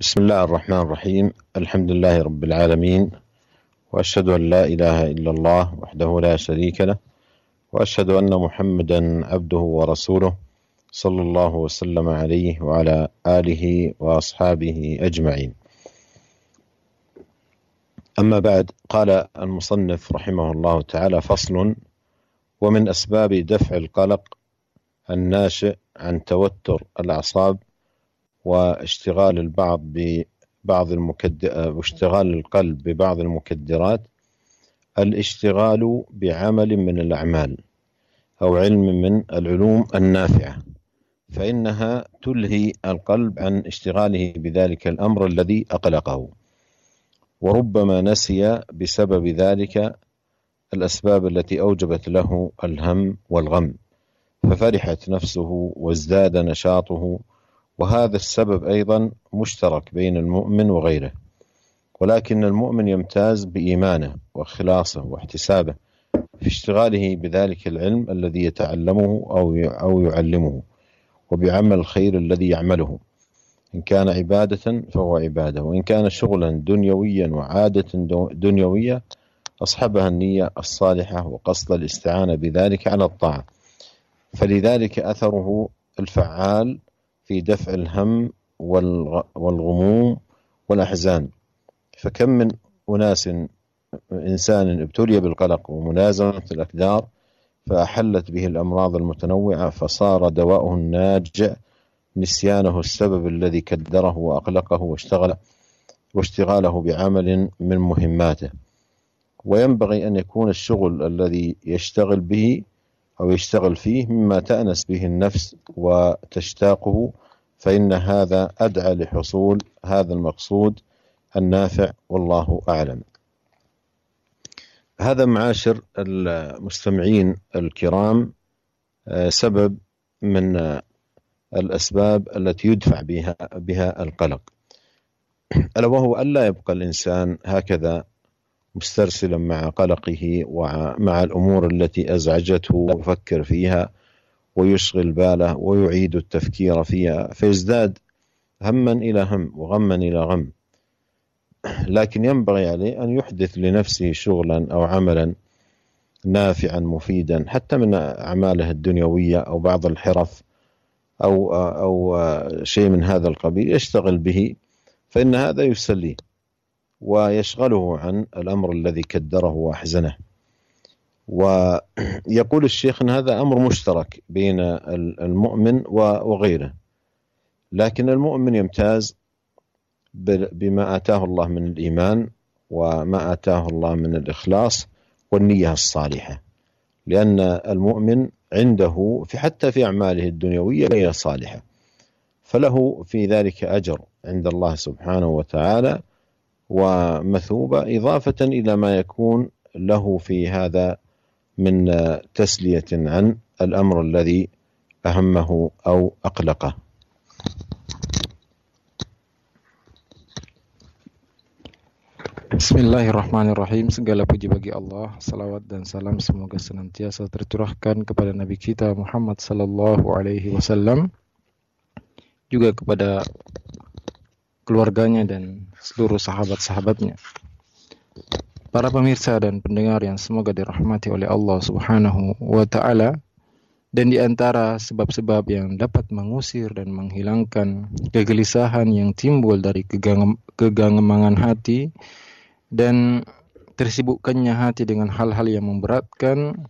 بسم الله الرحمن الرحيم الحمد لله رب العالمين وأشهد أن لا إله إلا الله وحده لا شريك له وأشهد أن محمدا عبده ورسوله صلى الله وسلم عليه وعلى آله وأصحابه أجمعين أما بعد قال المصنف رحمه الله تعالى فصل ومن أسباب دفع القلق الناشئ عن توتر الأعصاب واشتغال البعض ببعض المكد واشتغال القلب ببعض المكدرات الاشتغال بعمل من الأعمال أو علم من العلوم النافعة فإنها تلهي القلب عن اشتغاله بذلك الأمر الذي أقلقه وربما نسي بسبب ذلك الأسباب التي أوجبت له الهم والغم ففرحت نفسه وازداد نشاطه وهذا السبب أيضا مشترك بين المؤمن وغيره ولكن المؤمن يمتاز بإيمانه وإخلاصه واحتسابه في اشتغاله بذلك العلم الذي يتعلمه أو أو يعلمه وبعمل الخير الذي يعمله إن كان عبادة فهو عبادة وإن كان شغلا دنيويا وعادة دنيوية أصحبها النية الصالحة وقصد الاستعانة بذلك على الطاعة فلذلك أثره الفعال في دفع الهم والغموم والأحزان فكم من أناس إنسان ابتلي بالقلق وملازمة الأكدار فأحلت به الأمراض المتنوعة فصار دواؤه الناجع نسيانه السبب الذي كدره وأقلقه واشتغل واشتغاله بعمل من مهماته وينبغي أن يكون الشغل الذي يشتغل به أو يشتغل فيه مما تأنس به النفس وتشتاقه فإن هذا أدعى لحصول هذا المقصود النافع والله أعلم هذا معاشر المستمعين الكرام آه، سبب من آه، الأسباب التي يدفع بها, بها القلق ألا وهو ألا يبقى الإنسان هكذا مسترسلا مع قلقه ومع الأمور التي أزعجته ويفكر فيها ويشغل باله ويعيد التفكير فيها فيزداد هما إلى هم وغما إلى غم لكن ينبغي عليه أن يحدث لنفسه شغلا أو عملا نافعا مفيدا حتى من أعماله الدنيوية أو بعض الحرف أو أو شيء من هذا القبيل يشتغل به فإن هذا يسليه ويشغله عن الأمر الذي كدره وأحزنه ويقول الشيخ أن هذا أمر مشترك بين المؤمن وغيره لكن المؤمن يمتاز بما آتاه الله من الإيمان وما آتاه الله من الإخلاص والنية الصالحة لأن المؤمن عنده في حتى في أعماله الدنيوية نية صالحة فله في ذلك أجر عند الله سبحانه وتعالى ومثوبة إضافة إلى ما يكون له في هذا من تسلية عن الأمر الذي أهمه أو أقلقه Bismillahirrahmanirrahim Segala puji bagi Allah Salawat dan salam semoga senantiasa tercurahkan kepada Nabi kita Muhammad Sallallahu Alaihi Wasallam Juga kepada keluarganya dan seluruh sahabat-sahabatnya. Para pemirsa dan pendengar yang semoga dirahmati oleh Allah Subhanahu wa taala dan di antara sebab-sebab yang dapat mengusir dan menghilangkan kegelisahan yang timbul dari kegangemangan hati dan tersibukkannya hati dengan hal-hal yang memberatkan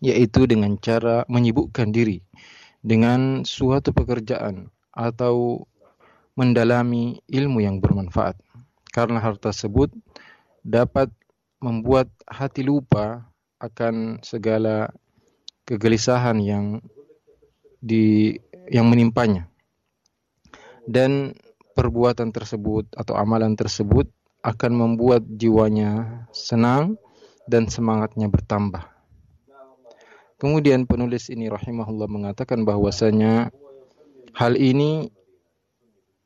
yaitu dengan cara menyibukkan diri dengan suatu pekerjaan atau mendalami ilmu yang bermanfaat karena hal tersebut dapat membuat hati lupa akan segala kegelisahan yang di yang menimpanya dan perbuatan tersebut atau amalan tersebut akan membuat jiwanya senang dan semangatnya bertambah. Kemudian penulis ini rahimahullah mengatakan bahwasanya hal ini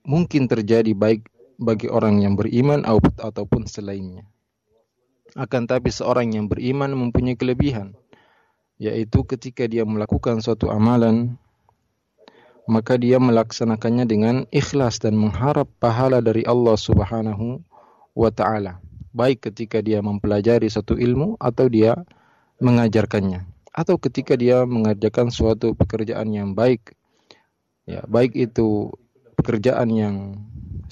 mungkin terjadi baik bagi orang yang beriman ataupun selainnya. Akan tapi seorang yang beriman mempunyai kelebihan, yaitu ketika dia melakukan suatu amalan, maka dia melaksanakannya dengan ikhlas dan mengharap pahala dari Allah Subhanahu wa taala, baik ketika dia mempelajari suatu ilmu atau dia mengajarkannya, atau ketika dia mengerjakan suatu pekerjaan yang baik. Ya, baik itu pekerjaan yang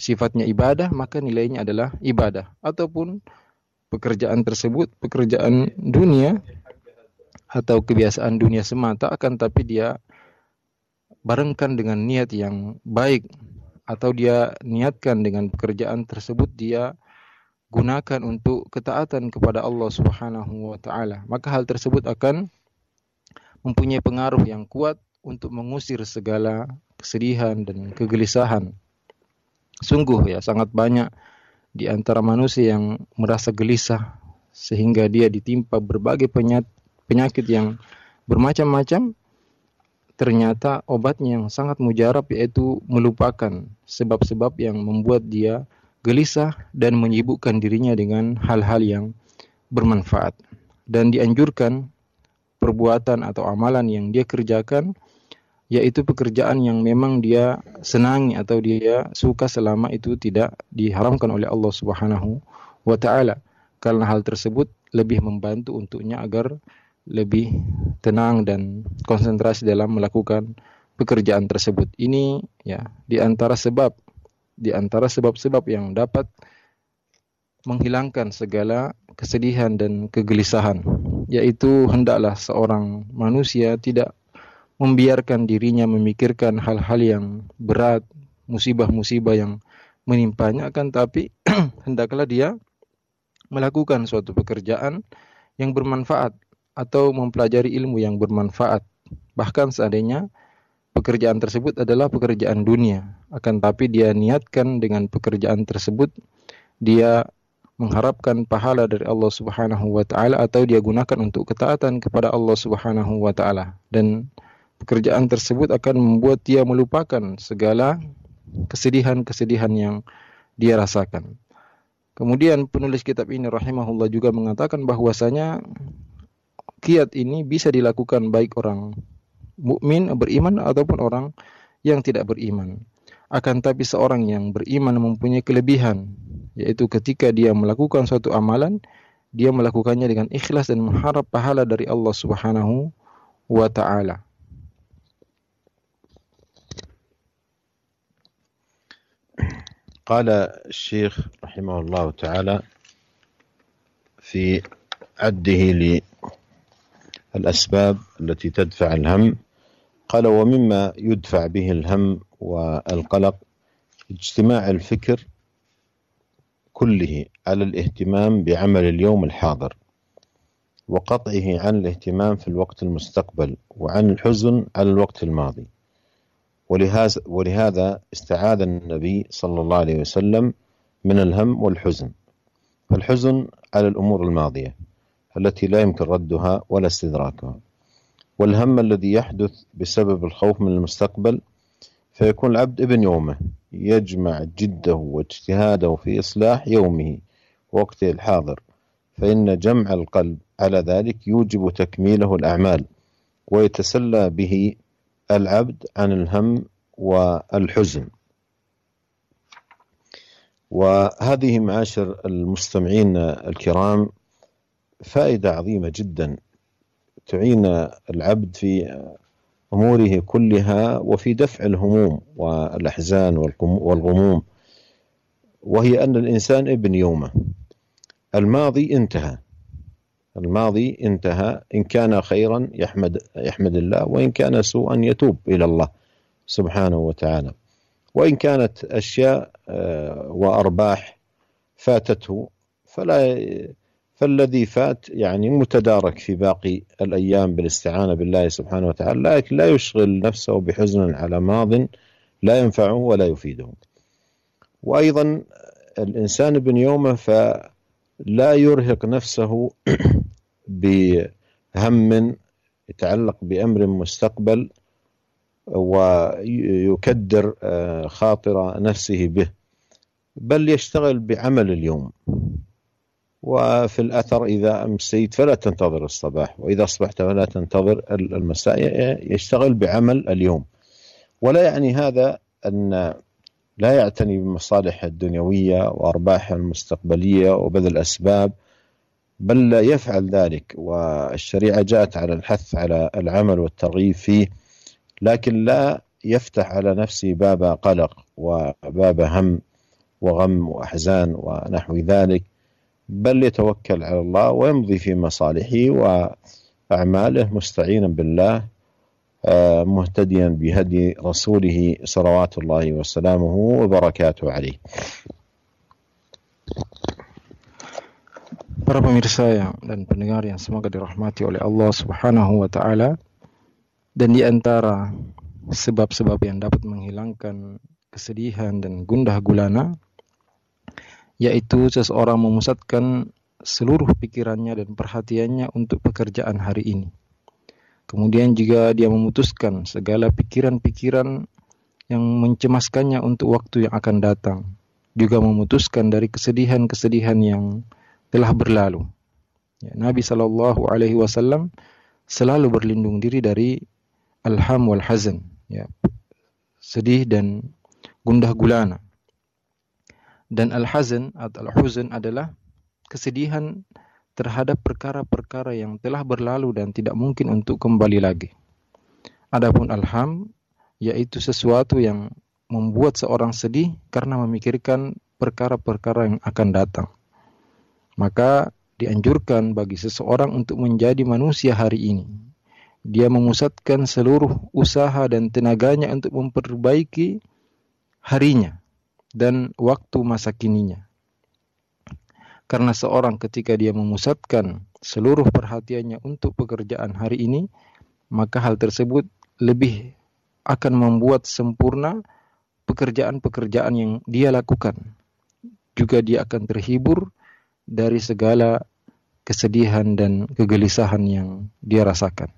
sifatnya ibadah maka nilainya adalah ibadah ataupun pekerjaan tersebut pekerjaan dunia atau kebiasaan dunia semata akan tapi dia barengkan dengan niat yang baik atau dia niatkan dengan pekerjaan tersebut dia gunakan untuk ketaatan kepada Allah Subhanahu wa taala maka hal tersebut akan mempunyai pengaruh yang kuat untuk mengusir segala kesedihan dan kegelisahan. Sungguh ya sangat banyak di antara manusia yang merasa gelisah sehingga dia ditimpa berbagai penyakit yang bermacam-macam ternyata obatnya yang sangat mujarab yaitu melupakan sebab-sebab yang membuat dia gelisah dan menyibukkan dirinya dengan hal-hal yang bermanfaat dan dianjurkan perbuatan atau amalan yang dia kerjakan yaitu pekerjaan yang memang dia senangi atau dia suka selama itu tidak diharamkan oleh Allah Subhanahu wa taala. Karena hal tersebut lebih membantu untuknya agar lebih tenang dan konsentrasi dalam melakukan pekerjaan tersebut. Ini ya di antara sebab di antara sebab-sebab yang dapat menghilangkan segala kesedihan dan kegelisahan, yaitu hendaklah seorang manusia tidak membiarkan dirinya memikirkan hal-hal yang berat, musibah-musibah yang menimpanya akan tapi hendaklah dia melakukan suatu pekerjaan yang bermanfaat atau mempelajari ilmu yang bermanfaat. Bahkan seandainya pekerjaan tersebut adalah pekerjaan dunia, akan tapi dia niatkan dengan pekerjaan tersebut dia mengharapkan pahala dari Allah Subhanahu wa taala atau dia gunakan untuk ketaatan kepada Allah Subhanahu wa taala. Dan pekerjaan tersebut akan membuat dia melupakan segala kesedihan-kesedihan yang dia rasakan. Kemudian penulis kitab ini rahimahullah juga mengatakan bahwasanya kiat ini bisa dilakukan baik orang mukmin beriman ataupun orang yang tidak beriman. Akan tapi seorang yang beriman mempunyai kelebihan yaitu ketika dia melakukan suatu amalan dia melakukannya dengan ikhlas dan mengharap pahala dari Allah Subhanahu wa taala. قال الشيخ رحمه الله تعالى في عده للأسباب التي تدفع الهم قال ومما يدفع به الهم والقلق اجتماع الفكر كله على الاهتمام بعمل اليوم الحاضر وقطعه عن الاهتمام في الوقت المستقبل وعن الحزن على الوقت الماضي ولهذا, ولهذا استعاذ النبي صلى الله عليه وسلم من الهم والحزن فالحزن على الأمور الماضية التي لا يمكن ردها ولا استدراكها والهم الذي يحدث بسبب الخوف من المستقبل فيكون العبد ابن يومه يجمع جده واجتهاده في إصلاح يومه ووقته الحاضر فإن جمع القلب على ذلك يوجب تكميله الأعمال ويتسلى به العبد عن الهم والحزن وهذه معاشر المستمعين الكرام فائدة عظيمة جدا تعين العبد في أموره كلها وفي دفع الهموم والأحزان والغموم وهي أن الإنسان ابن يومه الماضي انتهى الماضي انتهى إن كان خيرا يحمد, يحمد الله وإن كان سوءا يتوب إلى الله سبحانه وتعالى وإن كانت أشياء آه، وأرباح فاتته فلا فالذي فات يعني متدارك في باقي الأيام بالاستعانة بالله سبحانه وتعالى لكن لا يشغل نفسه بحزن على ماض لا ينفعه ولا يفيده وأيضا الإنسان ابن يومه فلا يرهق نفسه بهم يتعلق بأمر مستقبل ويكدر آه، خاطر نفسه به بل يشتغل بعمل اليوم وفي الأثر إذا أمسيت فلا تنتظر الصباح وإذا أصبحت فلا تنتظر المساء يشتغل بعمل اليوم ولا يعني هذا أن لا يعتني بمصالح الدنيوية وأرباح المستقبلية وبذل الأسباب بل لا يفعل ذلك والشريعة جاءت على الحث على العمل والترغيب فيه لكن لا يفتح على نفسه باب قلق وباب هم وغم وأحزان ونحو ذلك بل يتوكل على الله ويمضي في مصالحه وأعماله مستعينا بالله آه، مهتديا بهدي رسوله صلوات الله وسلامه وبركاته عليه Para pemirsa yang, dan pendengar yang semoga dirahmati oleh Allah Subhanahu wa taala dan di antara sebab-sebab yang dapat menghilangkan kesedihan dan gundah gulana yaitu seseorang memusatkan seluruh pikirannya dan perhatiannya untuk pekerjaan hari ini. Kemudian juga dia memutuskan segala pikiran-pikiran yang mencemaskannya untuk waktu yang akan datang, juga memutuskan dari kesedihan-kesedihan yang telah berlalu. Ya, Nabi sallallahu alaihi wasallam selalu berlindung diri dari alham wal hazan, ya. Sedih dan gundah gulana. Dan al-hazan atau al-huzn adalah kesedihan terhadap perkara-perkara yang telah berlalu dan tidak mungkin untuk kembali lagi. Adapun alham yaitu sesuatu yang membuat seorang sedih karena memikirkan perkara-perkara yang akan datang. Maka dianjurkan bagi seseorang untuk menjadi manusia hari ini. Dia memusatkan seluruh usaha dan tenaganya untuk memperbaiki harinya dan waktu masa kininya. Karena seorang ketika dia memusatkan seluruh perhatiannya untuk pekerjaan hari ini, maka hal tersebut lebih akan membuat sempurna pekerjaan-pekerjaan yang dia lakukan. Juga dia akan terhibur dari segala kesedihan dan kegelisahan yang dia rasakan.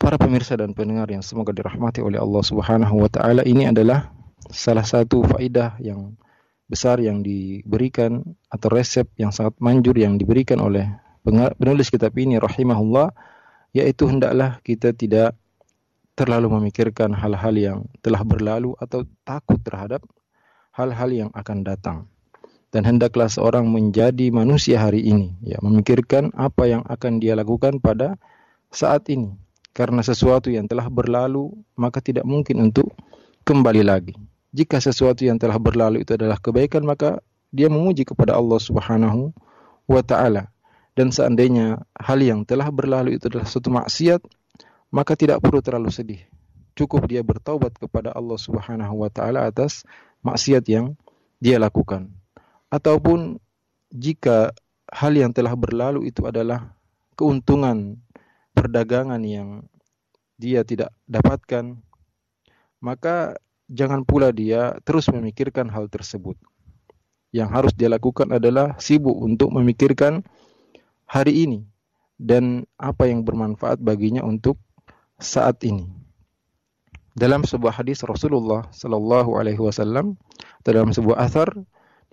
Para pemirsa dan pendengar yang semoga dirahmati oleh Allah Subhanahu wa taala, ini adalah salah satu faedah yang besar yang diberikan atau resep yang sangat manjur yang diberikan oleh penulis kitab ini rahimahullah yaitu hendaklah kita tidak terlalu memikirkan hal-hal yang telah berlalu atau takut terhadap hal-hal yang akan datang. dan hendaklah seorang menjadi manusia hari ini ya memikirkan apa yang akan dia lakukan pada saat ini karena sesuatu yang telah berlalu maka tidak mungkin untuk kembali lagi jika sesuatu yang telah berlalu itu adalah kebaikan maka dia memuji kepada Allah Subhanahu wa taala dan seandainya hal yang telah berlalu itu adalah suatu maksiat maka tidak perlu terlalu sedih cukup dia bertaubat kepada Allah Subhanahu wa taala atas maksiat yang dia lakukan ataupun jika hal yang telah berlalu itu adalah keuntungan perdagangan yang dia tidak dapatkan, maka jangan pula dia terus memikirkan hal tersebut. Yang harus dia lakukan adalah sibuk untuk memikirkan hari ini dan apa yang bermanfaat baginya untuk saat ini. Dalam sebuah hadis Rasulullah Shallallahu Alaihi Wasallam, dalam sebuah asar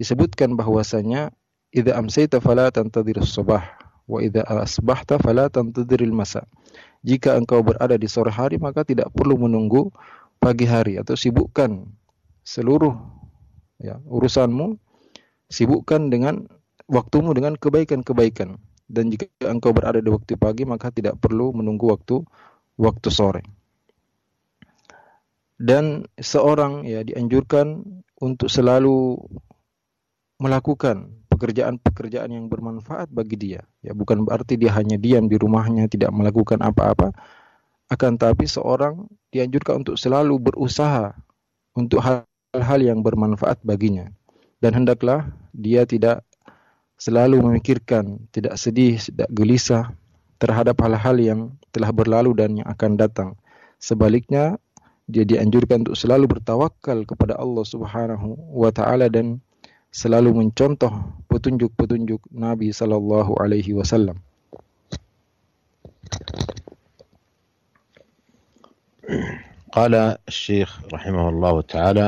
disebutkan bahwasanya idza amsayta fala tantadir subah wa idza asbahta fala tantadiril masa. Jika engkau berada di sore hari maka tidak perlu menunggu pagi hari atau sibukkan seluruh ya, urusanmu sibukkan dengan waktumu dengan kebaikan-kebaikan dan jika engkau berada di waktu pagi maka tidak perlu menunggu waktu waktu sore. Dan seorang ya dianjurkan untuk selalu melakukan pekerjaan-pekerjaan yang bermanfaat bagi dia. Ya, bukan berarti dia hanya diam di rumahnya tidak melakukan apa-apa. Akan tapi seorang dianjurkan untuk selalu berusaha untuk hal-hal yang bermanfaat baginya. Dan hendaklah dia tidak selalu memikirkan, tidak sedih, tidak gelisah terhadap hal-hal yang telah berlalu dan yang akan datang. Sebaliknya, dia dianjurkan untuk selalu bertawakal kepada Allah Subhanahu wa taala dan selalu mencontoh petunjuk-petunjuk Nabi Sallallahu Alaihi Wasallam. قال الشيخ رحمه الله تعالى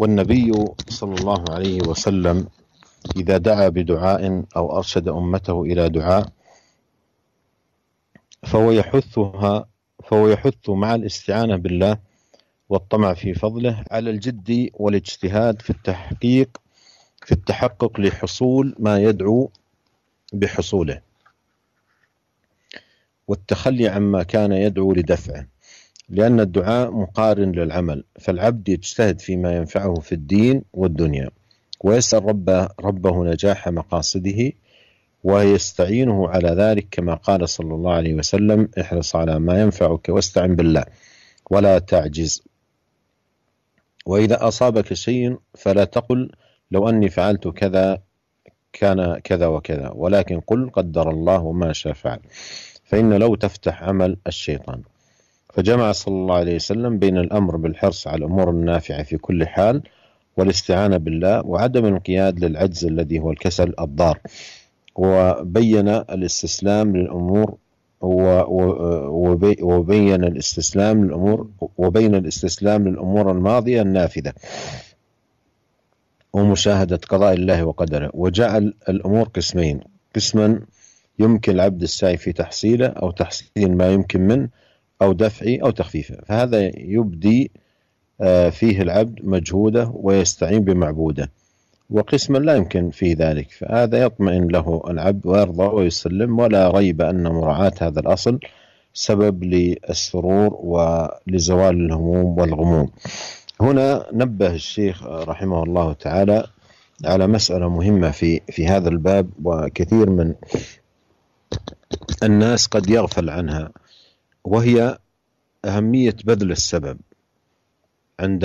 والنبي صلى الله عليه وسلم إذا دعا بدعاء أو أرشد أمته إلى دعاء فهو يحثها فهو يحث مع الاستعانة بالله والطمع في فضله على الجد والاجتهاد في التحقيق في التحقق لحصول ما يدعو بحصوله والتخلي عما كان يدعو لدفعه لأن الدعاء مقارن للعمل فالعبد يجتهد فيما ينفعه في الدين والدنيا ويسأل ربه, ربه نجاح مقاصده ويستعينه على ذلك كما قال صلى الله عليه وسلم احرص على ما ينفعك واستعن بالله ولا تعجز وإذا أصابك شيء فلا تقل لو أني فعلت كذا كان كذا وكذا ولكن قل قدر الله ما شاء فعل فإن لو تفتح عمل الشيطان فجمع صلى الله عليه وسلم بين الأمر بالحرص على الأمور النافعة في كل حال والاستعانة بالله وعدم الانقياد للعجز الذي هو الكسل الضار وبين الاستسلام للأمور وبين الاستسلام للأمور وبين الاستسلام للأمور الماضية النافذة ومشاهدة قضاء الله وقدره وجعل الأمور قسمين قسما يمكن العبد السعي في تحصيله أو تحصيل ما يمكن منه أو دفعه أو تخفيفه فهذا يبدي آه، فيه العبد مجهوده ويستعين بمعبوده وقسما لا يمكن فيه ذلك فهذا يطمئن له العبد ويرضى ويسلم ولا ريب أن مراعاة هذا الأصل سبب للسرور ولزوال الهموم والغموم هنا نبه الشيخ رحمه الله تعالى على مسألة مهمة في في هذا الباب وكثير من الناس قد يغفل عنها وهي أهمية بذل السبب عند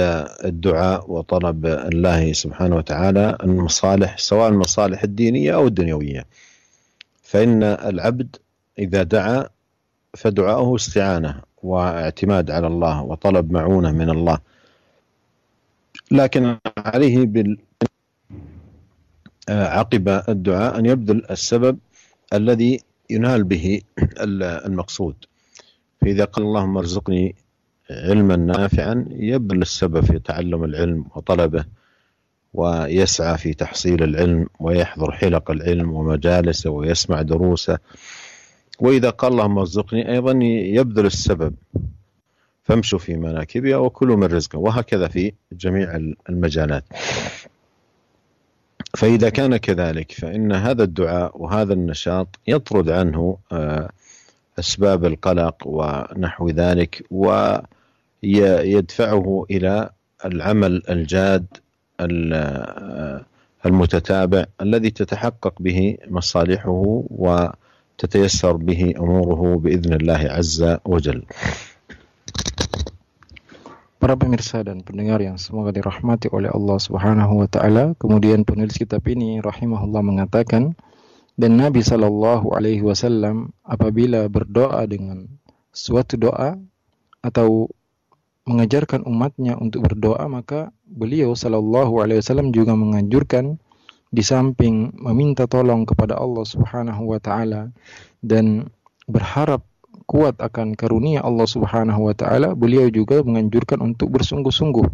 الدعاء وطلب الله سبحانه وتعالى المصالح سواء المصالح الدينية أو الدنيوية فإن العبد إذا دعا فدعاؤه استعانة واعتماد على الله وطلب معونة من الله لكن عليه بال آه، عقب الدعاء أن يبذل السبب الذي ينال به المقصود فإذا قال اللهم ارزقني علما نافعا يبذل السبب في تعلم العلم وطلبه ويسعى في تحصيل العلم ويحضر حلق العلم ومجالسه ويسمع دروسه وإذا قال اللهم ارزقني أيضا يبذل السبب فامشوا في مناكبها وكلوا من رزقه وهكذا في جميع المجالات فإذا كان كذلك فإن هذا الدعاء وهذا النشاط يطرد عنه آه، أسباب القلق ونحو ذلك ويدفعه إلى العمل الجاد آه، المتتابع الذي تتحقق به مصالحه وتتيسر به أموره بإذن الله عز وجل Para pemirsa dan pendengar yang semoga dirahmati oleh Allah Subhanahu wa taala, kemudian penulis kitab ini rahimahullah mengatakan dan Nabi sallallahu alaihi wasallam apabila berdoa dengan suatu doa atau mengajarkan umatnya untuk berdoa maka beliau sallallahu alaihi wasallam juga menganjurkan di samping meminta tolong kepada Allah Subhanahu wa taala dan berharap kuat akan karunia Allah Subhanahu wa taala, beliau juga menganjurkan untuk bersungguh-sungguh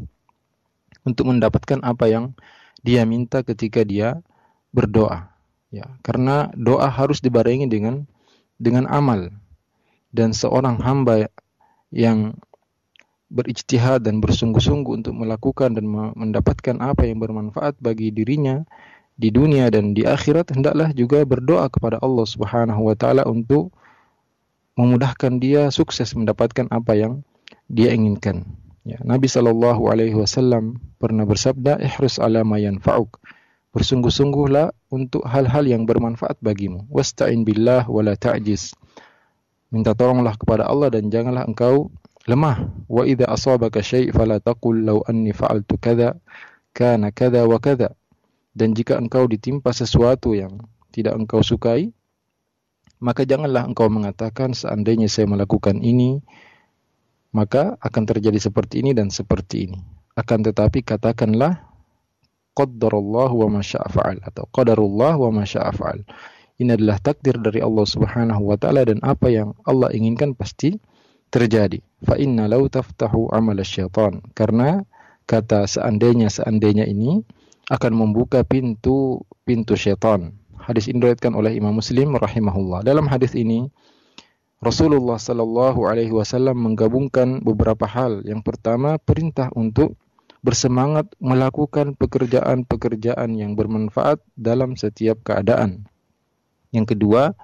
untuk mendapatkan apa yang dia minta ketika dia berdoa. Ya, karena doa harus dibarengi dengan dengan amal. Dan seorang hamba yang berijtihad dan bersungguh-sungguh untuk melakukan dan mendapatkan apa yang bermanfaat bagi dirinya di dunia dan di akhirat hendaklah juga berdoa kepada Allah Subhanahu wa taala untuk memudahkan dia sukses mendapatkan apa yang dia inginkan. Ya, Nabi saw pernah bersabda, "Ihrus ala ma yanfa'uk." Bersungguh-sungguhlah untuk hal-hal yang bermanfaat bagimu. "Wasta'in billah wa la ta'jiz." Minta tolonglah kepada Allah dan janganlah engkau lemah. "Wa idza asabaka syai' fala taqul law anni fa'altu kada, kana kada wa kadza." Dan jika engkau ditimpa sesuatu yang tidak engkau sukai, maka janganlah engkau mengatakan seandainya saya melakukan ini maka akan terjadi seperti ini dan seperti ini. Akan tetapi katakanlah qaddarullah wa masya'afa'al atau qadarullah wa masya'afa'al. Ini adalah takdir dari Allah Subhanahu wa taala dan apa yang Allah inginkan pasti terjadi. Fa inna law taftahu amal syaitan. Karena kata seandainya seandainya ini akan membuka pintu pintu syaitan Hadis ini diriwayatkan oleh Imam Muslim rahimahullah. Dalam hadis ini Rasulullah Sallallahu alaihi wasallam menggabungkan beberapa hal. Yang pertama, perintah untuk bersemangat melakukan pekerjaan-pekerjaan yang bermanfaat dalam setiap keadaan. Yang kedua,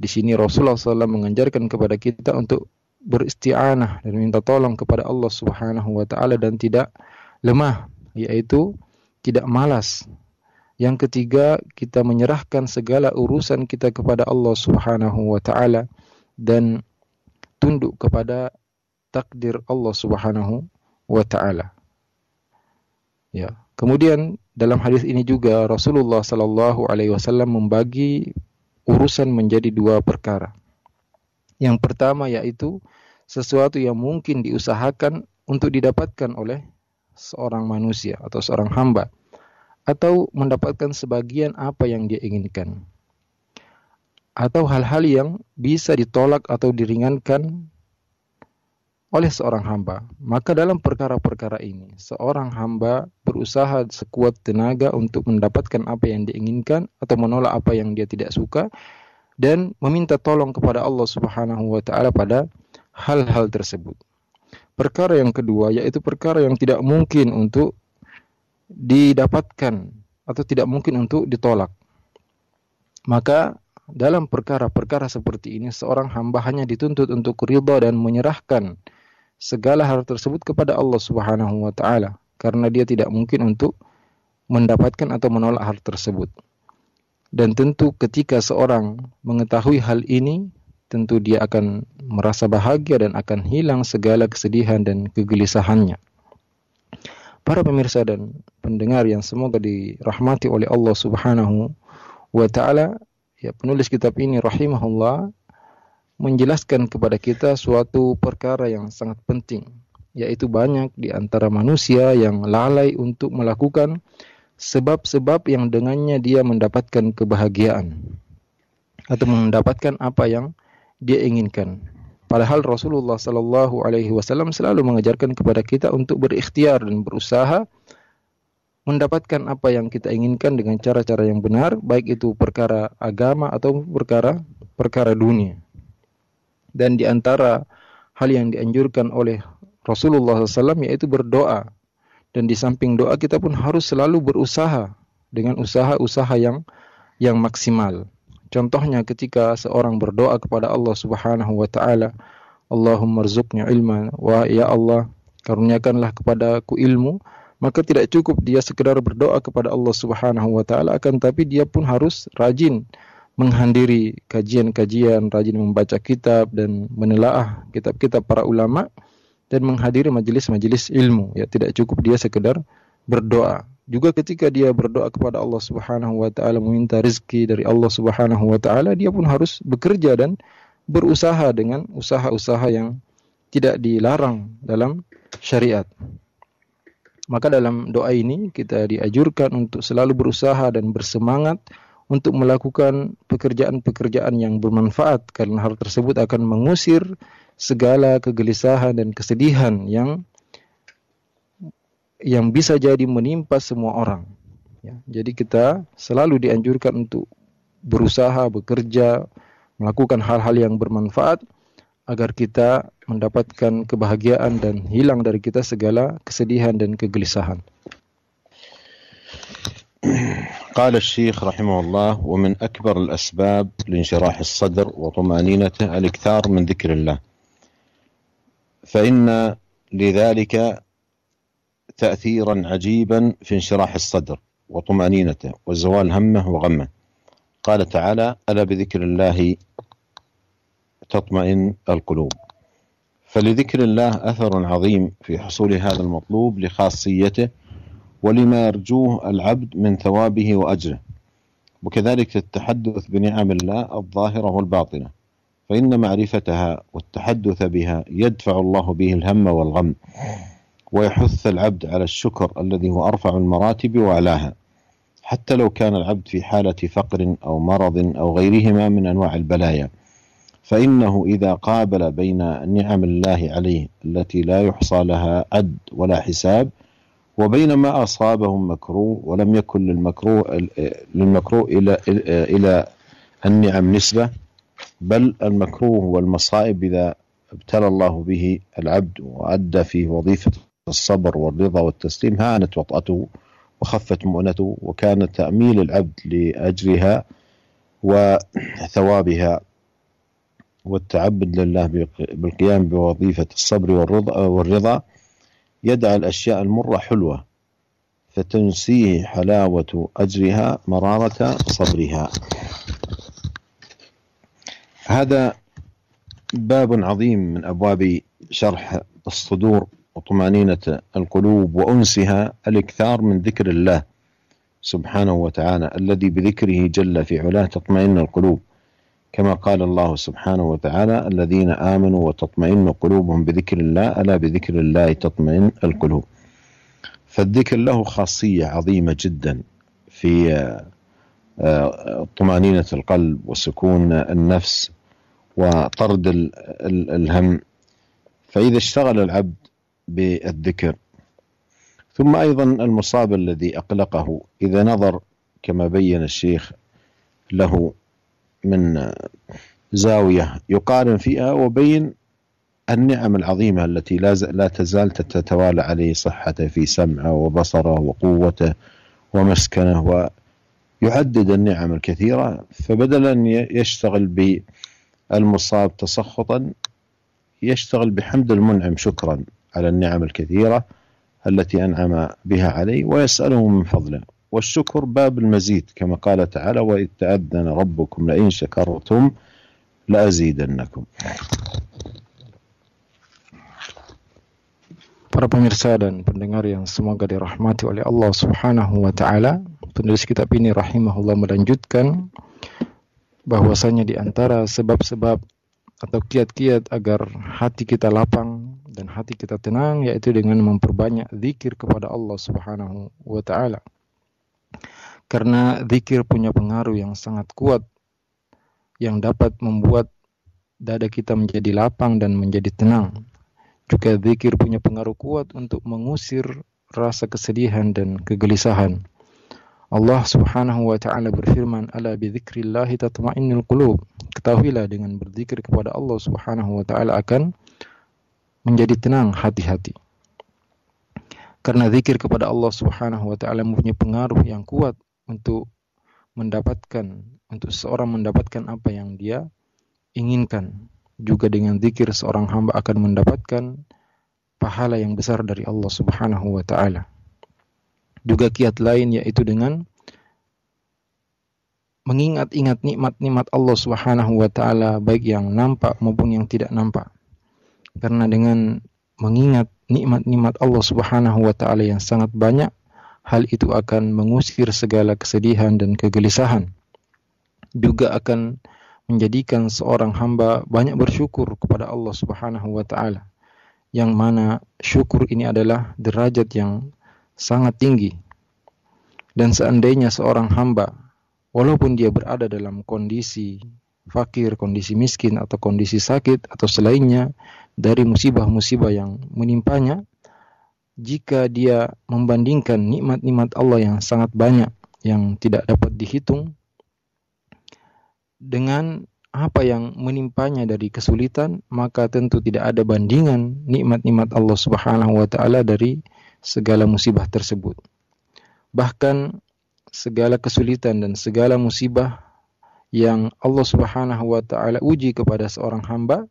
di sini Rasulullah SAW mengajarkan kepada kita untuk beristi'anah dan minta tolong kepada Allah Subhanahu wa taala dan tidak lemah, yaitu tidak malas yang ketiga, kita menyerahkan segala urusan kita kepada Allah Subhanahu wa taala dan tunduk kepada takdir Allah Subhanahu wa taala. Ya. Kemudian dalam hadis ini juga Rasulullah sallallahu alaihi wasallam membagi urusan menjadi dua perkara. Yang pertama yaitu sesuatu yang mungkin diusahakan untuk didapatkan oleh seorang manusia atau seorang hamba atau mendapatkan sebagian apa yang dia inginkan atau hal-hal yang bisa ditolak atau diringankan oleh seorang hamba. Maka dalam perkara-perkara ini, seorang hamba berusaha sekuat tenaga untuk mendapatkan apa yang diinginkan atau menolak apa yang dia tidak suka dan meminta tolong kepada Allah Subhanahu wa taala pada hal-hal tersebut. Perkara yang kedua yaitu perkara yang tidak mungkin untuk didapatkan atau tidak mungkin untuk ditolak. Maka dalam perkara-perkara seperti ini seorang hamba hanya dituntut untuk ridha dan menyerahkan segala hal tersebut kepada Allah Subhanahu wa taala karena dia tidak mungkin untuk mendapatkan atau menolak hal tersebut. Dan tentu ketika seorang mengetahui hal ini, tentu dia akan merasa bahagia dan akan hilang segala kesedihan dan kegelisahannya. Para pemirsa dan pendengar yang semoga dirahmati oleh Allah Subhanahu wa taala, ya penulis kitab ini rahimahullah menjelaskan kepada kita suatu perkara yang sangat penting, yaitu banyak di antara manusia yang lalai untuk melakukan sebab-sebab yang dengannya dia mendapatkan kebahagiaan atau mendapatkan apa yang dia inginkan. Padahal Rasulullah Shallallahu Alaihi Wasallam selalu mengajarkan kepada kita untuk berikhtiar dan berusaha mendapatkan apa yang kita inginkan dengan cara-cara yang benar, baik itu perkara agama atau perkara perkara dunia. Dan di antara hal yang dianjurkan oleh Rasulullah SAW yaitu berdoa. Dan di samping doa kita pun harus selalu berusaha dengan usaha-usaha yang yang maksimal. Contohnya ketika seorang berdoa kepada Allah Subhanahu wa taala, Allahumma rzuqni ilman wa ya Allah, karuniakanlah kepadaku ilmu, maka tidak cukup dia sekedar berdoa kepada Allah Subhanahu wa taala akan tapi dia pun harus rajin menghadiri kajian-kajian, rajin membaca kitab dan menelaah kitab-kitab para ulama dan menghadiri majlis-majlis ilmu. Ya, tidak cukup dia sekedar berdoa. Juga ketika dia berdoa kepada Allah Subhanahu wa taala meminta rezeki dari Allah Subhanahu wa taala, dia pun harus bekerja dan berusaha dengan usaha-usaha yang tidak dilarang dalam syariat. Maka dalam doa ini kita diajurkan untuk selalu berusaha dan bersemangat untuk melakukan pekerjaan-pekerjaan yang bermanfaat karena hal tersebut akan mengusir segala kegelisahan dan kesedihan yang yang bisa jadi menimpa semua orang. Ya, jadi kita selalu dianjurkan untuk berusaha, bekerja, melakukan hal-hal yang bermanfaat agar kita mendapatkan kebahagiaan dan hilang dari kita segala kesedihan dan kegelisahan. قال الشيخ رحمه الله ومن أكبر الأسباب لانشراح الصدر وطمأنينته الإكثار من ذكر الله فإن لذلك تأثيرا عجيبا في انشراح الصدر وطمأنينته وزوال همه وغمه قال تعالى ألا بذكر الله تطمئن القلوب فلذكر الله أثر عظيم في حصول هذا المطلوب لخاصيته ولما يرجوه العبد من ثوابه وأجره وكذلك التحدث بنعم الله الظاهرة والباطنة فإن معرفتها والتحدث بها يدفع الله به الهم والغم ويحث العبد على الشكر الذي هو أرفع المراتب وأعلاها حتى لو كان العبد في حالة فقر أو مرض أو غيرهما من أنواع البلايا فإنه إذا قابل بين نعم الله عليه التي لا يحصى لها عد ولا حساب وبين ما أصابهم مكروه ولم يكن للمكروه للمكروه إلى إلى النعم نسبة بل المكروه والمصائب إذا ابتلى الله به العبد وأدى فيه وظيفة الصبر والرضا والتسليم هانت وطأته وخفت مؤنته وكان تأميل العبد لأجرها وثوابها والتعبد لله بالقيام بوظيفة الصبر والرضا يدعى الأشياء المرة حلوة فتنسيه حلاوة أجرها مرارة صبرها هذا باب عظيم من أبواب شرح الصدور وطمأنينة القلوب وأنسها الإكثار من ذكر الله سبحانه وتعالى الذي بذكره جل في علاه تطمئن القلوب كما قال الله سبحانه وتعالى الذين آمنوا وتطمئن قلوبهم بذكر الله ألا بذكر الله تطمئن القلوب فالذكر له خاصية عظيمة جدا في آه، طمأنينة القلب وسكون النفس وطرد الهم فإذا اشتغل العبد بالذكر ثم أيضا المصاب الذي أقلقه إذا نظر كما بين الشيخ له من زاوية يقارن فيها وبين النعم العظيمة التي لا تزال تتوالى عليه صحته في سمعه وبصره وقوته ومسكنه ويعدد النعم الكثيرة فبدلا أن يشتغل بالمصاب تسخطا يشتغل بحمد المنعم شكرا على النعم الكثيرة التي أنعم بها علي ويسأله من فضله والشكر باب المزيد كما قال تعالى وإذ تأذن ربكم لئن شكرتم لأزيدنكم Para pemirsa dan pendengar yang semoga dirahmati oleh Allah Subhanahu wa taala, penulis kitab ini rahimahullah melanjutkan bahwasanya di antara sebab-sebab atau kiat-kiat agar hati kita lapang dan hati kita tenang yaitu dengan memperbanyak zikir kepada Allah Subhanahu wa taala. Karena zikir punya pengaruh yang sangat kuat yang dapat membuat dada kita menjadi lapang dan menjadi tenang. Juga zikir punya pengaruh kuat untuk mengusir rasa kesedihan dan kegelisahan. Allah Subhanahu wa taala berfirman, "Ala bi dzikrillah tatma'innul qulub." Ketahuilah dengan berzikir kepada Allah Subhanahu wa taala akan menjadi tenang hati-hati. Karena zikir kepada Allah Subhanahu wa taala mempunyai pengaruh yang kuat untuk mendapatkan untuk seorang mendapatkan apa yang dia inginkan. Juga dengan zikir seorang hamba akan mendapatkan pahala yang besar dari Allah Subhanahu wa taala. Juga kiat lain yaitu dengan mengingat-ingat nikmat-nikmat Allah Subhanahu wa taala baik yang nampak maupun yang tidak nampak. Karena dengan mengingat nikmat-nikmat Allah Subhanahu wa taala yang sangat banyak, hal itu akan mengusir segala kesedihan dan kegelisahan. Juga akan menjadikan seorang hamba banyak bersyukur kepada Allah Subhanahu wa taala. Yang mana syukur ini adalah derajat yang sangat tinggi. Dan seandainya seorang hamba, walaupun dia berada dalam kondisi fakir, kondisi miskin, atau kondisi sakit, atau selainnya dari musibah-musibah yang menimpanya, jika dia membandingkan nikmat-nikmat Allah yang sangat banyak yang tidak dapat dihitung dengan apa yang menimpanya dari kesulitan, maka tentu tidak ada bandingan nikmat-nikmat Allah Subhanahu wa taala dari segala musibah tersebut. Bahkan segala kesulitan dan segala musibah yang Allah Subhanahu wa taala uji kepada seorang hamba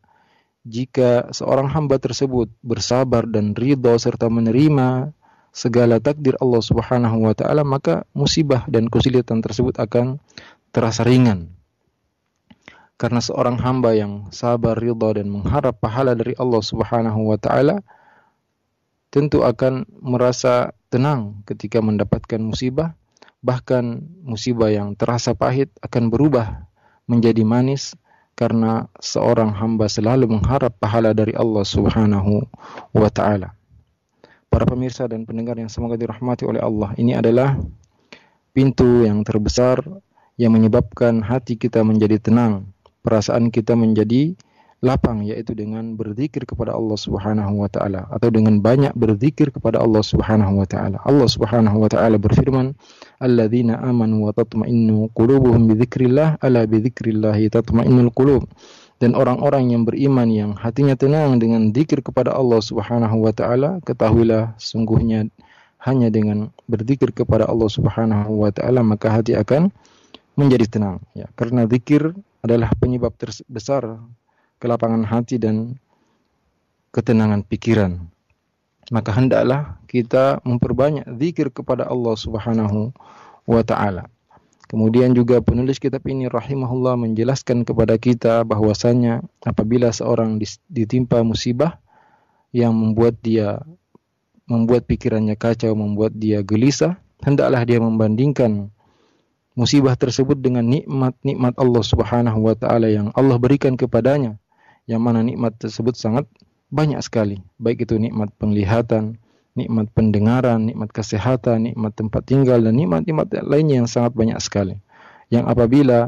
jika seorang hamba tersebut bersabar dan ridho serta menerima segala takdir Allah Subhanahu wa taala maka musibah dan kesulitan tersebut akan terasa ringan karena seorang hamba yang sabar ridho dan mengharap pahala dari Allah Subhanahu wa taala tentu akan merasa tenang ketika mendapatkan musibah, bahkan musibah yang terasa pahit akan berubah menjadi manis karena seorang hamba selalu mengharap pahala dari Allah Subhanahu wa taala. Para pemirsa dan pendengar yang semoga dirahmati oleh Allah, ini adalah pintu yang terbesar yang menyebabkan hati kita menjadi tenang, perasaan kita menjadi lapang yaitu dengan berzikir kepada Allah Subhanahu wa taala atau dengan banyak berzikir kepada Allah Subhanahu wa taala. Allah Subhanahu wa taala berfirman, "Alladzina amanu wa tatma'innu qulubuhum bi ala bi tatma'innul qulub." Dan orang-orang yang beriman yang hatinya tenang dengan zikir kepada Allah Subhanahu wa taala, ketahuilah sungguhnya hanya dengan berzikir kepada Allah Subhanahu wa taala maka hati akan menjadi tenang ya karena zikir adalah penyebab terbesar kelapangan hati dan ketenangan pikiran. Maka hendaklah kita memperbanyak zikir kepada Allah Subhanahu wa taala. Kemudian juga penulis kitab ini rahimahullah menjelaskan kepada kita bahwasanya apabila seorang ditimpa musibah yang membuat dia membuat pikirannya kacau, membuat dia gelisah, hendaklah dia membandingkan musibah tersebut dengan nikmat-nikmat Allah Subhanahu wa taala yang Allah berikan kepadanya yang mana nikmat tersebut sangat banyak sekali, baik itu nikmat penglihatan, nikmat pendengaran, nikmat kesehatan, nikmat tempat tinggal dan nikmat-nikmat lainnya yang sangat banyak sekali. Yang apabila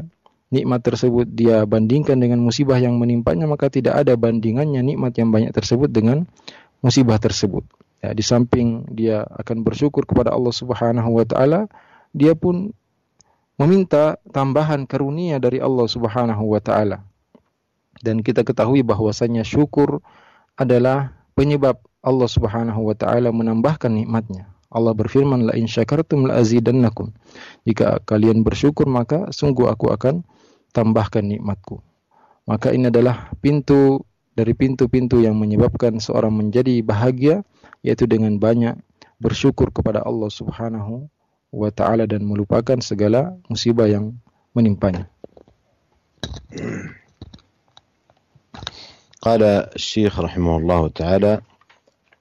nikmat tersebut dia bandingkan dengan musibah yang menimpanya maka tidak ada bandingannya nikmat yang banyak tersebut dengan musibah tersebut. Ya, di samping dia akan bersyukur kepada Allah Subhanahu wa taala, dia pun meminta tambahan karunia dari Allah Subhanahu wa taala. dan kita ketahui bahwasanya syukur adalah penyebab Allah Subhanahu wa taala menambahkan nikmatnya. Allah berfirman la in syakartum la azidannakum. Jika kalian bersyukur maka sungguh aku akan tambahkan nikmatku. Maka ini adalah pintu dari pintu-pintu yang menyebabkan seorang menjadi bahagia yaitu dengan banyak bersyukur kepada Allah Subhanahu wa taala dan melupakan segala musibah yang menimpanya. قال الشيخ رحمه الله تعالى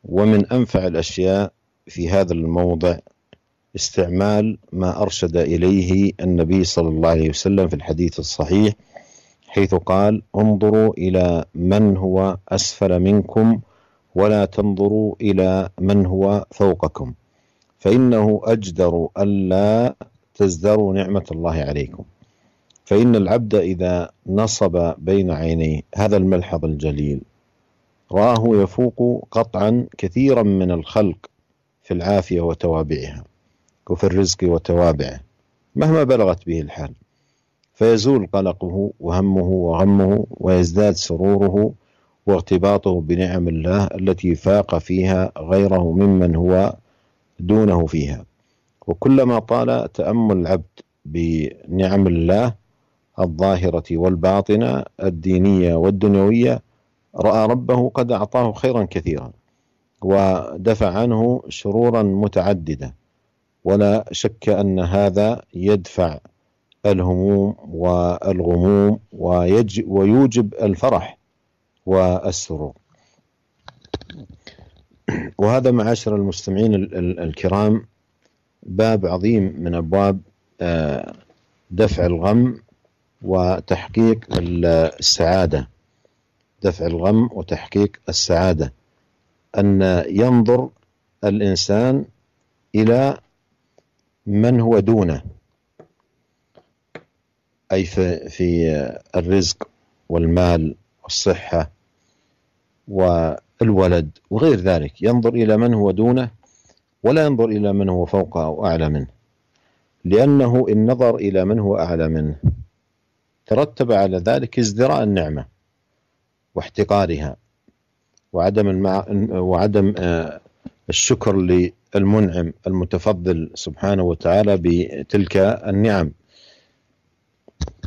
ومن أنفع الأشياء في هذا الموضع استعمال ما أرشد إليه النبي صلى الله عليه وسلم في الحديث الصحيح حيث قال انظروا إلى من هو أسفل منكم ولا تنظروا إلى من هو فوقكم فإنه أجدر ألا تزدروا نعمة الله عليكم فإن العبد إذا نصب بين عينيه هذا الملحظ الجليل رآه يفوق قطعا كثيرا من الخلق في العافية وتوابعها وفي الرزق وتوابعه مهما بلغت به الحال فيزول قلقه وهمه وغمه ويزداد سروره واغتباطه بنعم الله التي فاق فيها غيره ممن هو دونه فيها وكلما طال تأمل العبد بنعم الله الظاهرة والباطنة الدينية والدنيوية رأى ربه قد أعطاه خيرا كثيرا ودفع عنه شرورا متعددة ولا شك أن هذا يدفع الهموم والغموم ويوجب الفرح والسرور وهذا معاشر المستمعين الكرام باب عظيم من أبواب آه، دفع الغم وتحقيق السعادة دفع الغم وتحقيق السعادة أن ينظر الإنسان إلى من هو دونه أي في الرزق والمال والصحة والولد وغير ذلك ينظر إلى من هو دونه ولا ينظر إلى من هو فوقه أو أعلى منه لأنه إن نظر إلى من هو أعلى منه ترتب على ذلك ازدراء النعمة واحتقارها وعدم المع... وعدم آه، الشكر للمنعم المتفضل سبحانه وتعالى بتلك النعم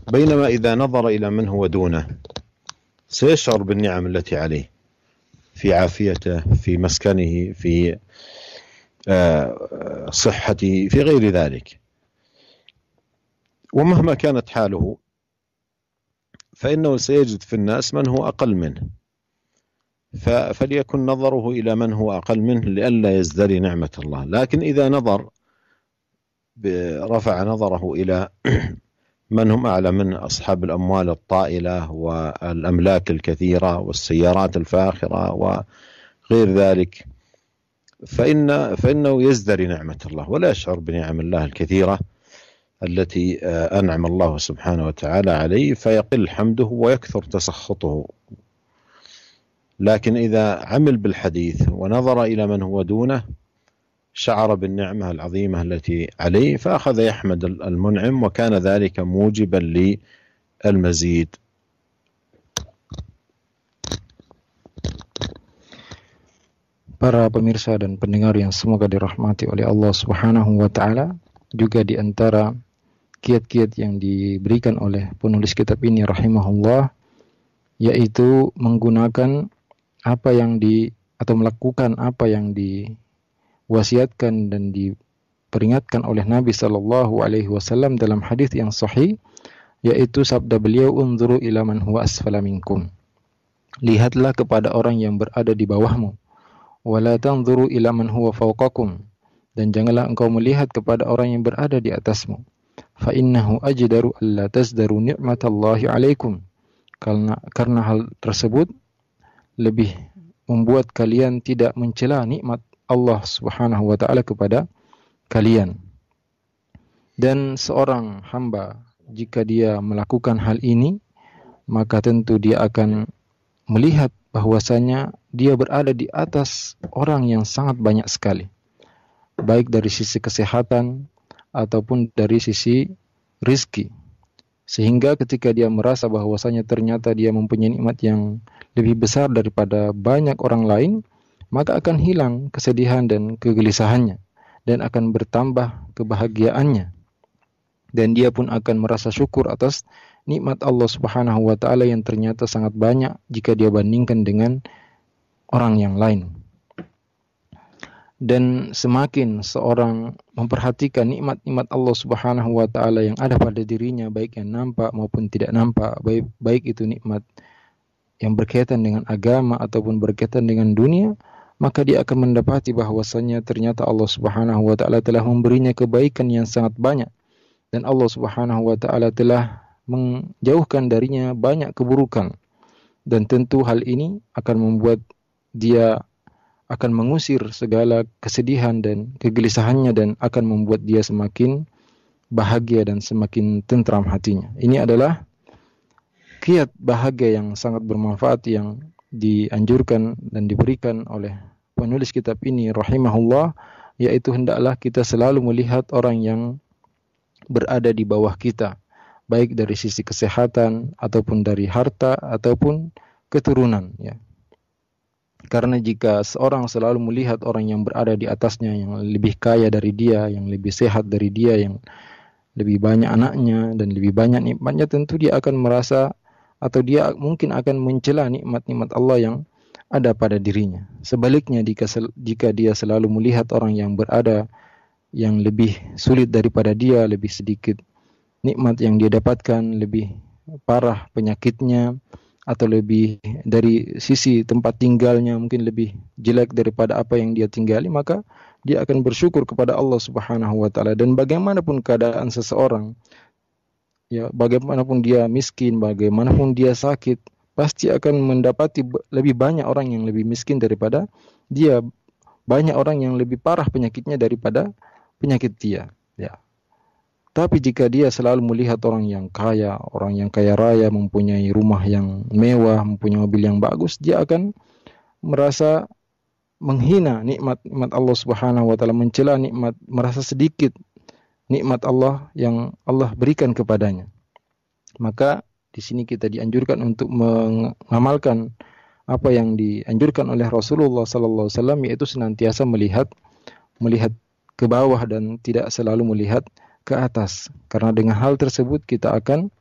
بينما إذا نظر إلى من هو دونه سيشعر بالنعم التي عليه في عافيته في مسكنه في آه، صحته في غير ذلك ومهما كانت حاله فإنه سيجد في الناس من هو أقل منه فليكن نظره إلى من هو أقل منه لئلا يزدري نعمة الله لكن إذا نظر رفع نظره إلى من هم أعلى من أصحاب الأموال الطائلة والأملاك الكثيرة والسيارات الفاخرة وغير ذلك فإن فإنه يزدري نعمة الله ولا يشعر بنعم الله الكثيرة التي آه، أنعم الله سبحانه وتعالى عليه فيقل حمده ويكثر تسخطه لكن إذا عمل بالحديث ونظر إلى من هو دونه شعر بالنعمة العظيمة التي عليه فأخذ يحمد المنعم وكان ذلك موجبا للمزيد Para pemirsa dan pendengar yang semoga dirahmati oleh Allah Subhanahu wa taala, juga di antara kiat-kiat yang diberikan oleh penulis kitab ini rahimahullah yaitu menggunakan apa yang di atau melakukan apa yang diwasiatkan dan diperingatkan oleh Nabi Shallallahu alaihi wasallam dalam hadis yang sahih yaitu sabda beliau unzuru ilaman man huwa asfala minkum lihatlah kepada orang yang berada di bawahmu wala tanzuru ilaman man huwa fawqakum dan janganlah engkau melihat kepada orang yang berada di atasmu fa ajdaru alla tazdaru ni'matallahi alaikum karena karena hal tersebut lebih membuat kalian tidak mencela nikmat Allah Subhanahu wa taala kepada kalian. Dan seorang hamba jika dia melakukan hal ini maka tentu dia akan melihat bahwasanya dia berada di atas orang yang sangat banyak sekali. Baik dari sisi kesehatan, ataupun dari sisi rizki. Sehingga ketika dia merasa bahwasanya ternyata dia mempunyai nikmat yang lebih besar daripada banyak orang lain, maka akan hilang kesedihan dan kegelisahannya dan akan bertambah kebahagiaannya. Dan dia pun akan merasa syukur atas nikmat Allah Subhanahu wa taala yang ternyata sangat banyak jika dia bandingkan dengan orang yang lain. dan semakin seorang memperhatikan nikmat-nikmat Allah Subhanahu wa taala yang ada pada dirinya baik yang nampak maupun tidak nampak baik, baik itu nikmat yang berkaitan dengan agama ataupun berkaitan dengan dunia maka dia akan mendapati bahwasanya ternyata Allah Subhanahu wa taala telah memberinya kebaikan yang sangat banyak dan Allah Subhanahu wa taala telah menjauhkan darinya banyak keburukan dan tentu hal ini akan membuat dia akan mengusir segala kesedihan dan kegelisahannya dan akan membuat dia semakin bahagia dan semakin tentram hatinya. Ini adalah kiat bahagia yang sangat bermanfaat yang dianjurkan dan diberikan oleh penulis kitab ini rahimahullah yaitu hendaklah kita selalu melihat orang yang berada di bawah kita baik dari sisi kesehatan ataupun dari harta ataupun keturunan ya karena jika seorang selalu melihat orang yang berada di atasnya yang lebih kaya dari dia, yang lebih sehat dari dia, yang lebih banyak anaknya dan lebih banyak nikmatnya, tentu dia akan merasa atau dia mungkin akan mencela nikmat-nikmat Allah yang ada pada dirinya. Sebaliknya jika jika dia selalu melihat orang yang berada yang lebih sulit daripada dia, lebih sedikit nikmat yang dia dapatkan, lebih parah penyakitnya, atau lebih dari sisi tempat tinggalnya mungkin lebih jelek daripada apa yang dia tinggali maka dia akan bersyukur kepada Allah Subhanahu wa taala dan bagaimanapun keadaan seseorang ya bagaimanapun dia miskin bagaimanapun dia sakit pasti akan mendapati lebih banyak orang yang lebih miskin daripada dia banyak orang yang lebih parah penyakitnya daripada penyakit dia ya tapi jika dia selalu melihat orang yang kaya, orang yang kaya raya, mempunyai rumah yang mewah, mempunyai mobil yang bagus, dia akan merasa menghina nikmat nikmat Allah Subhanahu wa taala, mencela nikmat, merasa sedikit nikmat Allah yang Allah berikan kepadanya. Maka di sini kita dianjurkan untuk mengamalkan apa yang dianjurkan oleh Rasulullah sallallahu alaihi wasallam yaitu senantiasa melihat melihat ke bawah dan tidak selalu melihat ke atas. Karena dengan hal tersebut kita akan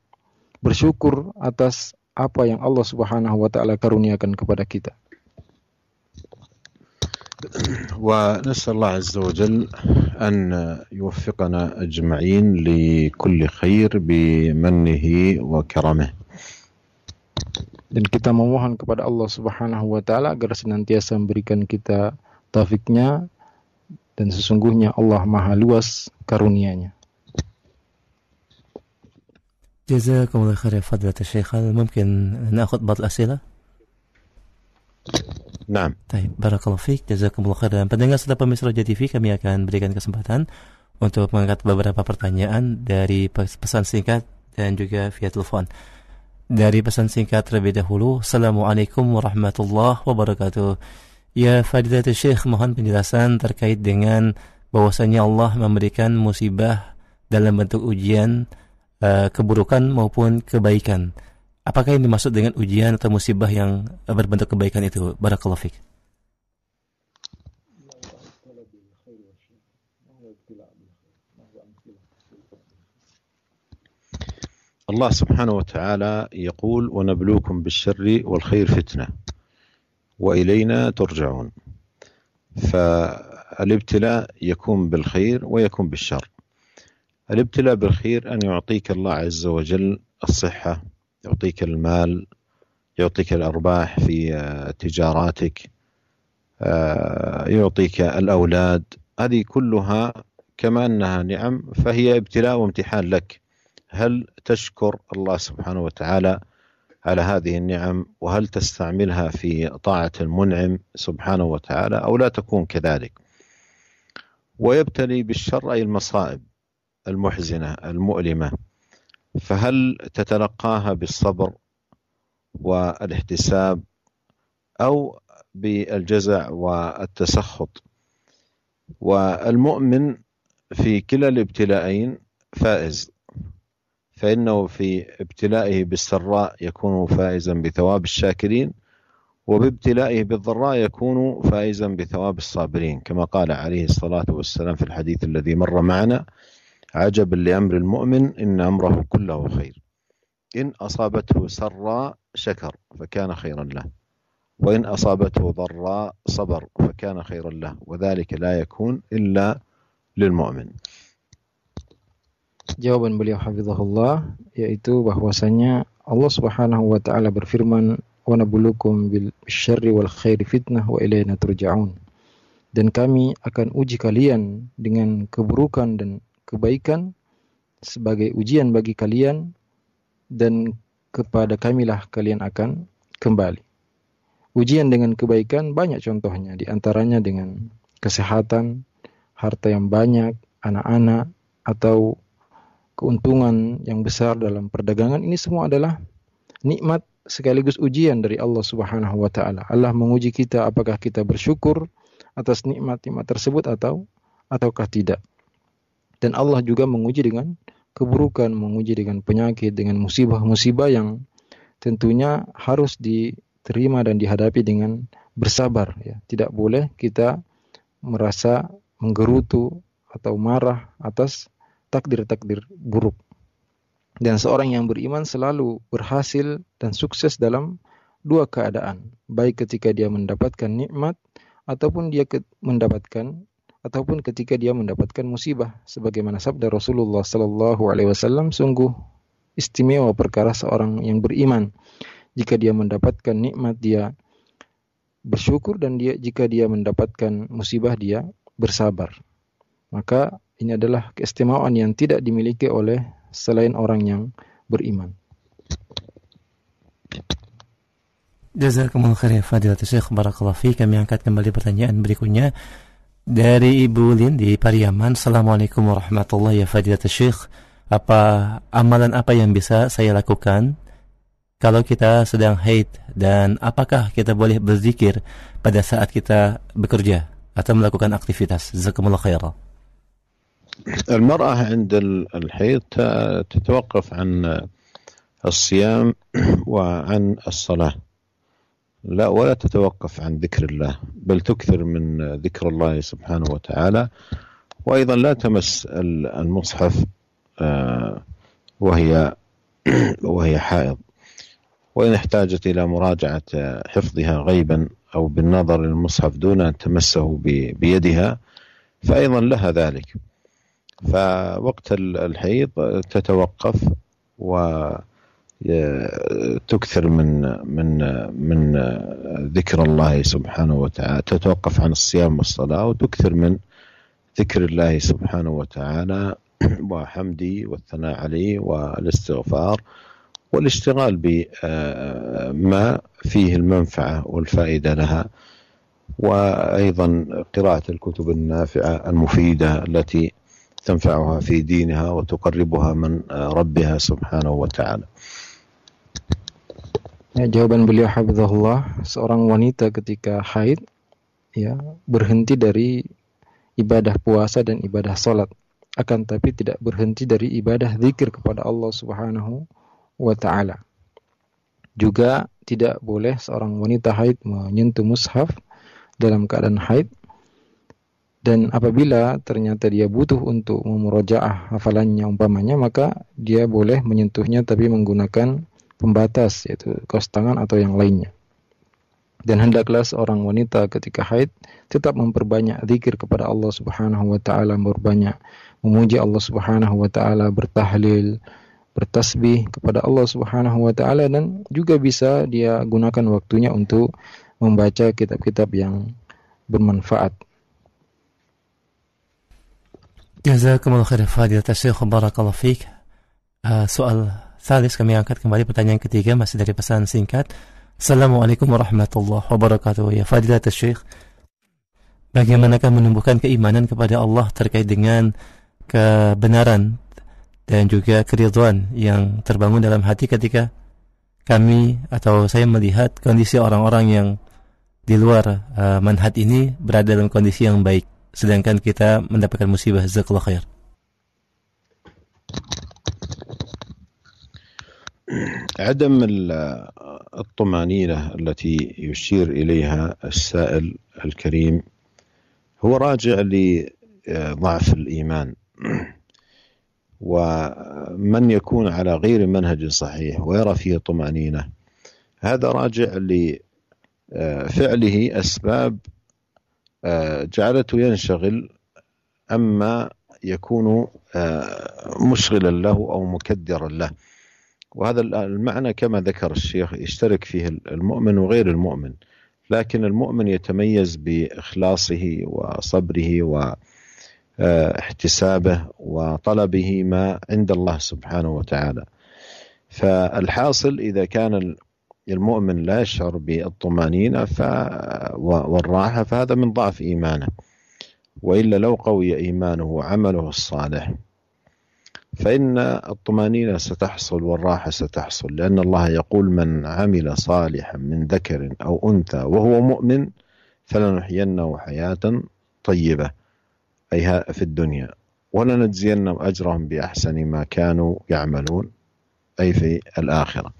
bersyukur atas apa yang Allah Subhanahu wa taala karuniakan kepada kita. ونسأل الله عز وجل li يوفقنا khair لكل خير بمنه وكرمه dan kita memohon kepada Allah Subhanahu wa taala agar senantiasa memberikan kita taufiknya dan sesungguhnya Allah Maha Luas karunianya. جزاكم الله خير يا فضلة الشيخ هل ممكن ناخذ بعض الأسئلة؟ الله Baik, جزاكم الله jazakumullah khairan. Pendengar setiap pemirsa Roja TV, kami akan berikan kesempatan untuk mengangkat beberapa pertanyaan dari pesan singkat dan juga via telepon. Dari pesan singkat terlebih dahulu, Assalamualaikum warahmatullahi wabarakatuh. Ya Fadilatul Syekh, mohon penjelasan terkait dengan bahwasanya Allah memberikan musibah dalam bentuk ujian uh, keburukan maupun kebaikan. Apakah yang dimaksud dengan ujian atau musibah yang berbentuk kebaikan itu? Barakallahu fiik. الله سبحانه وتعالى يقول ونبلوكم بالشر والخير فتنة وإلينا ترجعون فالابتلاء يكون بالخير ويكون بالشر الابتلاء بالخير أن يعطيك الله عز وجل الصحة يعطيك المال يعطيك الأرباح في آه، تجاراتك آه، يعطيك الأولاد هذه كلها كما أنها نعم فهي ابتلاء وامتحان لك هل تشكر الله سبحانه وتعالى على هذه النعم وهل تستعملها في طاعة المنعم سبحانه وتعالى أو لا تكون كذلك ويبتلي بالشر أي المصائب المحزنة المؤلمة فهل تتلقاها بالصبر والاحتساب أو بالجزع والتسخط والمؤمن في كلا الابتلاءين فائز فإنه في ابتلائه بالسراء يكون فائزا بثواب الشاكرين وبابتلائه بالضراء يكون فائزا بثواب الصابرين كما قال عليه الصلاة والسلام في الحديث الذي مر معنا عجب لأمر المؤمن إن أمره كله خير إن أصابته سراء شكر فكان خيرا له وإن أصابته ضراء صبر فكان خيرا له وذلك لا يكون إلا للمؤمن Jawaban beliau hafizahullah yaitu bahwasanya Allah Subhanahu wa taala berfirman wa nabulukum bil syarri wal khairi fitnah wa ilaina turja'un dan kami akan uji kalian dengan keburukan dan kebaikan sebagai ujian bagi kalian dan kepada kamilah kalian akan kembali. Ujian dengan kebaikan banyak contohnya, di antaranya dengan kesehatan, harta yang banyak, anak-anak, atau keuntungan yang besar dalam perdagangan. Ini semua adalah nikmat sekaligus ujian dari Allah Subhanahu wa taala. Allah menguji kita apakah kita bersyukur atas nikmat-nikmat tersebut atau ataukah tidak. Dan Allah juga menguji dengan keburukan, menguji dengan penyakit, dengan musibah-musibah yang tentunya harus diterima dan dihadapi dengan bersabar ya. Tidak boleh kita merasa menggerutu atau marah atas takdir-takdir buruk. Dan seorang yang beriman selalu berhasil dan sukses dalam dua keadaan, baik ketika dia mendapatkan nikmat ataupun dia mendapatkan ataupun ketika dia mendapatkan musibah sebagaimana sabda Rasulullah sallallahu alaihi wasallam sungguh istimewa perkara seorang yang beriman jika dia mendapatkan nikmat dia bersyukur dan dia jika dia mendapatkan musibah dia bersabar maka ini adalah keistimewaan yang tidak dimiliki oleh selain orang yang beriman Jazakumullah khairan Fadilatul Syekh Barakallahu fiik Kami angkat kembali pertanyaan berikutnya dari Ibu Lin di Pariaman Assalamualaikum warahmatullahi wabarakatuh Syekh Apa amalan apa yang bisa saya lakukan Kalau kita sedang haid Dan apakah kita boleh berzikir Pada saat kita bekerja Atau melakukan aktivitas Jazakumullah khairan المرأة عند الحيض تتوقف عن الصيام وعن الصلاة لا ولا تتوقف عن ذكر الله بل تكثر من ذكر الله سبحانه وتعالى وأيضا لا تمس المصحف آه، وهي وهي حائض وإن احتاجت إلى مراجعة حفظها غيبا أو بالنظر للمصحف دون أن تمسه بيدها فأيضا لها ذلك فوقت الحيض تتوقف و تكثر من من من ذكر الله سبحانه وتعالى تتوقف عن الصيام والصلاة وتكثر من ذكر الله سبحانه وتعالى وحمدي والثناء عليه والاستغفار والاشتغال بما آه، فيه المنفعة والفائدة لها وأيضا قراءة الكتب النافعة المفيدة التي تنفعها في دينها وتقربها من ربها سبحانه وتعالى Ya, jawaban beliau Habibullah, seorang wanita ketika haid ya berhenti dari ibadah puasa dan ibadah salat akan tapi tidak berhenti dari ibadah zikir kepada Allah Subhanahu wa taala. Juga tidak boleh seorang wanita haid menyentuh mushaf dalam keadaan haid dan apabila ternyata dia butuh untuk memurojaah hafalannya umpamanya maka dia boleh menyentuhnya tapi menggunakan pembatas yaitu kaos tangan atau yang lainnya. Dan hendaklah seorang wanita ketika haid tetap memperbanyak zikir kepada Allah Subhanahu wa taala, memperbanyak memuji Allah Subhanahu wa taala, bertahlil, bertasbih kepada Allah Subhanahu wa taala dan juga bisa dia gunakan waktunya untuk membaca kitab-kitab yang bermanfaat. Jazakumullah الله خير فادي الشيخ وبارك Salis kami angkat kembali pertanyaan ketiga masih dari pesan singkat. Assalamualaikum warahmatullahi wabarakatuh. Ya Fadilatul Syekh, bagaimanakah menumbuhkan keimanan kepada Allah terkait dengan kebenaran dan juga keriduan yang terbangun dalam hati ketika kami atau saya melihat kondisi orang-orang yang di luar uh, manhat ini berada dalam kondisi yang baik sedangkan kita mendapatkan musibah zakul khair عدم الطمأنينة التي يشير إليها السائل الكريم هو راجع لضعف الإيمان ومن يكون على غير منهج صحيح ويرى فيه طمأنينة هذا راجع لفعله أسباب جعلته ينشغل أما يكون مشغلا له أو مكدرا له وهذا المعنى كما ذكر الشيخ يشترك فيه المؤمن وغير المؤمن لكن المؤمن يتميز باخلاصه وصبره واحتسابه آه، وطلبه ما عند الله سبحانه وتعالى فالحاصل اذا كان المؤمن لا يشعر بالطمانينه ف والراحه فهذا من ضعف ايمانه والا لو قوي ايمانه وعمله الصالح فإن الطمأنينة ستحصل والراحة ستحصل لأن الله يقول من عمل صالحا من ذكر أو أنثى وهو مؤمن فلنحيينه حياة طيبة أي في الدنيا ولنجزينهم أجرهم بأحسن ما كانوا يعملون أي في الآخرة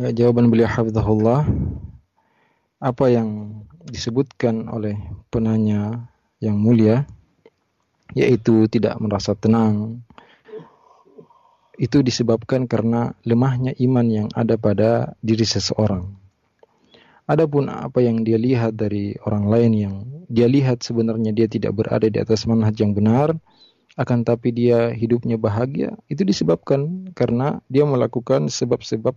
بلي حفظه الله apa yang disebutkan oleh penanya yang mulia yaitu tidak merasa tenang. Itu disebabkan karena lemahnya iman yang ada pada diri seseorang. Adapun apa yang dia lihat dari orang lain yang dia lihat sebenarnya dia tidak berada di atas manhaj yang benar, akan tapi dia hidupnya bahagia, itu disebabkan karena dia melakukan sebab-sebab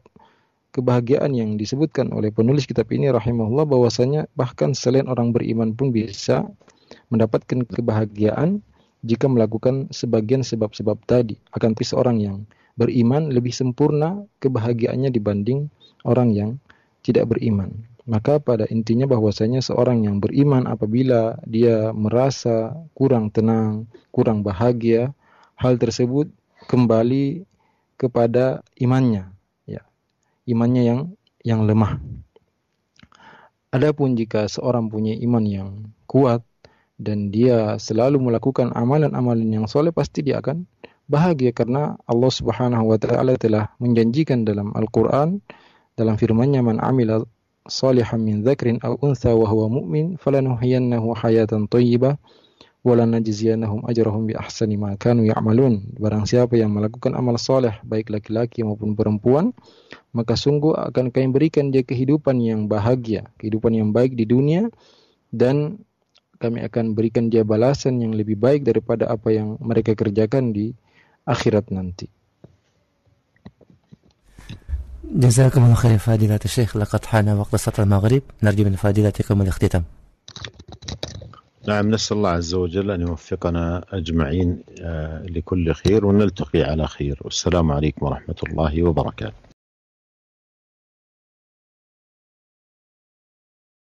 kebahagiaan yang disebutkan oleh penulis kitab ini rahimahullah bahwasanya bahkan selain orang beriman pun bisa mendapatkan kebahagiaan jika melakukan sebagian sebab-sebab tadi. Akan tetapi seorang yang beriman lebih sempurna kebahagiaannya dibanding orang yang tidak beriman. Maka pada intinya bahwasanya seorang yang beriman apabila dia merasa kurang tenang, kurang bahagia, hal tersebut kembali kepada imannya, ya. Imannya yang yang lemah. Adapun jika seorang punya iman yang kuat, dan dia selalu melakukan amalan-amalan yang soleh pasti dia akan bahagia karena Allah Subhanahu wa taala telah menjanjikan dalam Al-Qur'an dalam firman-Nya man amila salihan min dzakrin aw untha wa huwa mu'min falanuhyiyannahu hayatan thayyibah wa lanajziyannahum ajrahum bi ahsani ma kanu ya'malun barang siapa yang melakukan amal soleh baik laki-laki maupun perempuan maka sungguh akan kami berikan dia kehidupan yang bahagia kehidupan yang baik di dunia dan kami akan berikan dia balasan yang lebih baik daripada apa yang mereka kerjakan di akhirat nanti. جزاكم الله خير فضيلة الشيخ لقد حان وقت صلاة المغرب نرجو من فضيلتكم الاختتام نعم نسأل الله عز وجل أن يوفقنا أجمعين لكل خير ونلتقي على خير والسلام عليكم ورحمة الله وبركاته